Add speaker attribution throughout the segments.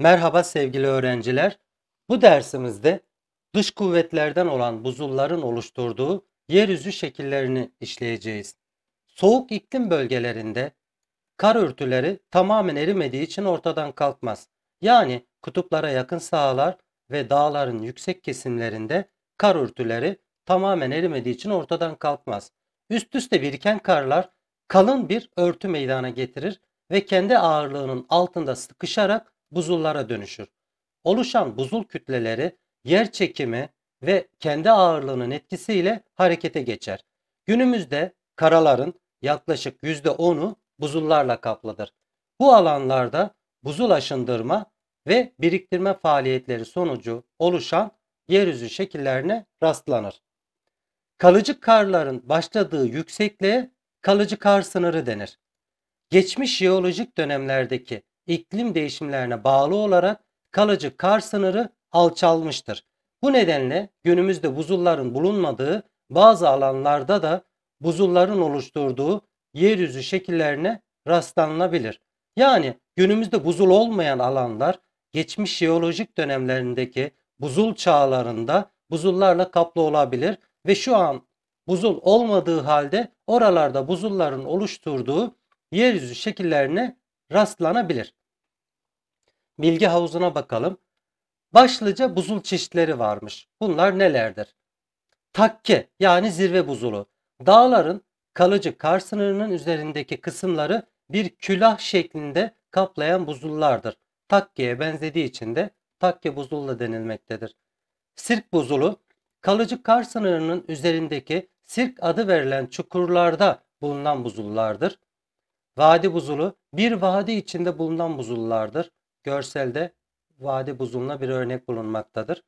Speaker 1: Merhaba sevgili öğrenciler. Bu dersimizde dış kuvvetlerden olan buzulların oluşturduğu yeryüzü şekillerini işleyeceğiz. Soğuk iklim bölgelerinde kar örtüleri tamamen erimediği için ortadan kalkmaz. Yani kutuplara yakın sahalar ve dağların yüksek kesimlerinde kar örtüleri tamamen erimediği için ortadan kalkmaz. Üst üste biriken karlar kalın bir örtü meydana getirir ve kendi ağırlığının altında sıkışarak buzullara dönüşür. Oluşan buzul kütleleri yer çekimi ve kendi ağırlığının etkisiyle harekete geçer. Günümüzde karaların yaklaşık %10'u buzullarla kaplıdır. Bu alanlarda buzul aşındırma ve biriktirme faaliyetleri sonucu oluşan yeryüzü şekillerine rastlanır. Kalıcı karların başladığı yüksekliğe kalıcı kar sınırı denir. Geçmiş jeolojik dönemlerdeki iklim değişimlerine bağlı olarak kalıcı kar sınırı alçalmıştır. Bu nedenle günümüzde buzulların bulunmadığı bazı alanlarda da buzulların oluşturduğu yeryüzü şekillerine rastlanabilir. Yani günümüzde buzul olmayan alanlar geçmiş jeolojik dönemlerindeki buzul çağlarında buzullarla kaplı olabilir ve şu an buzul olmadığı halde oralarda buzulların oluşturduğu yeryüzü şekillerine rastlanabilir bilgi havuzuna bakalım. Başlıca buzul çeşitleri varmış. Bunlar nelerdir? Takke yani zirve buzulu. Dağların kalıcı kar sınırının üzerindeki kısımları bir külah şeklinde kaplayan buzullardır. Takkeye benzediği için de takke buzulu da denilmektedir. Sirk buzulu kalıcı kar sınırının üzerindeki sirk adı verilen çukurlarda bulunan buzullardır. Vadi buzulu bir vadi içinde bulunan buzullardır. Görselde vadi buzuluna bir örnek bulunmaktadır.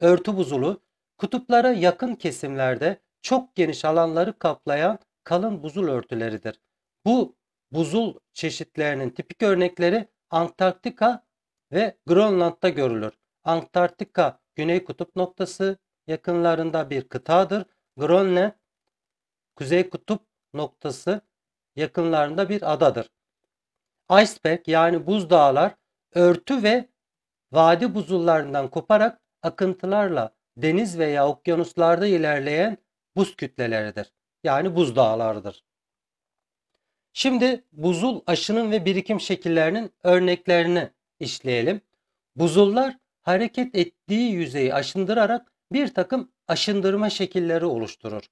Speaker 1: Örtü buzulu kutuplara yakın kesimlerde çok geniş alanları kaplayan kalın buzul örtüleridir. Bu buzul çeşitlerinin tipik örnekleri Antarktika ve Grönland'da görülür. Antarktika güney kutup noktası yakınlarında bir kıtadır. Grönland kuzey kutup noktası yakınlarında bir adadır. Iceberg yani buz dağlar örtü ve vadi buzullarından koparak akıntılarla deniz veya okyanuslarda ilerleyen buz kütleleridir. Yani buzdağlarıdır. Şimdi buzul aşının ve birikim şekillerinin örneklerini işleyelim. Buzullar hareket ettiği yüzeyi aşındırarak bir takım aşındırma şekilleri oluşturur.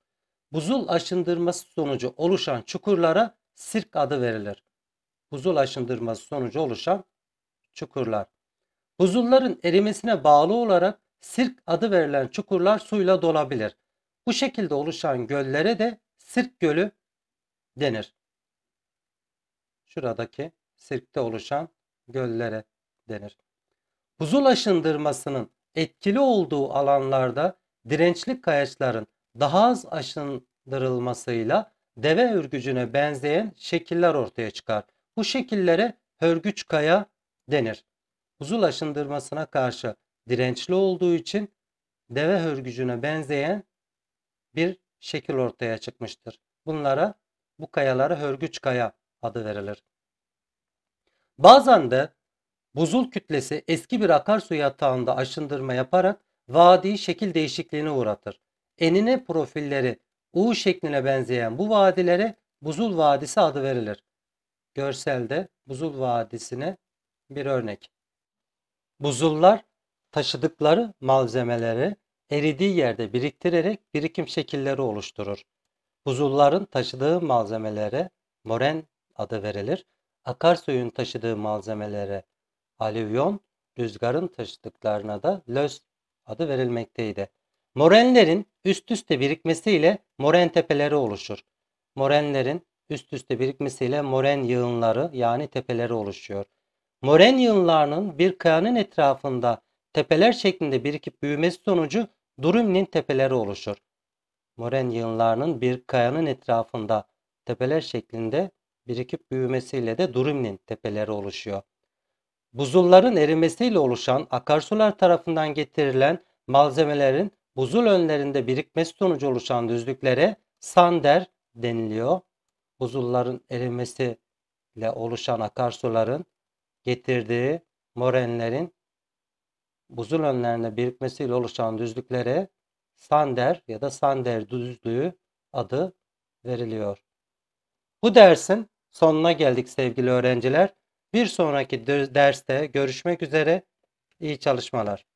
Speaker 1: Buzul aşındırması sonucu oluşan çukurlara sirk adı verilir. Buzul aşındırması sonucu oluşan çukurlar. Buzulların erimesine bağlı olarak sirk adı verilen çukurlar suyla dolabilir. Bu şekilde oluşan göllere de sirk gölü denir. Şuradaki sirkte oluşan göllere denir. Buzul aşındırmasının etkili olduğu alanlarda dirençli kayaçların daha az aşındırılmasıyla deve örgücüne benzeyen şekiller ortaya çıkar. Bu şekillere hörgüç kaya denir. Huzul aşındırmasına karşı dirençli olduğu için deve hörgücüne benzeyen bir şekil ortaya çıkmıştır. Bunlara bu kayalara hörgüç kaya adı verilir. Bazen de buzul kütlesi eski bir akarsu yatağında aşındırma yaparak vadiyi şekil değişikliğine uğratır. Enine profilleri U şekline benzeyen bu vadilere buzul vadisi adı verilir. Görselde buzul vadisine bir örnek. Buzullar taşıdıkları malzemeleri eridiği yerde biriktirerek birikim şekilleri oluşturur. Buzulların taşıdığı malzemelere moren adı verilir. Akarsuyun taşıdığı malzemelere alüvyon, rüzgarın taşıdıklarına da löz adı verilmekteydi. Morenlerin üst üste birikmesiyle moren tepeleri oluşur. Morenlerin üst üste birikmesiyle moren yığınları yani tepeleri oluşuyor. Moren yığınlarının bir kayanın etrafında tepeler şeklinde birikip büyümesi sonucu Durumlin tepeleri oluşur. Moren yığınlarının bir kayanın etrafında tepeler şeklinde birikip büyümesiyle de Durumlin tepeleri oluşuyor. Buzulların erimesiyle oluşan akarsular tarafından getirilen malzemelerin buzul önlerinde birikmesi sonucu oluşan düzlüklere sander deniliyor. Buzulların erimesiyle oluşan akarsuların getirdiği morenlerin buzul önlerinde birikmesiyle oluşan düzlüklere Sander ya da Sander düzlüğü adı veriliyor. Bu dersin sonuna geldik sevgili öğrenciler. Bir sonraki derste görüşmek üzere. İyi çalışmalar.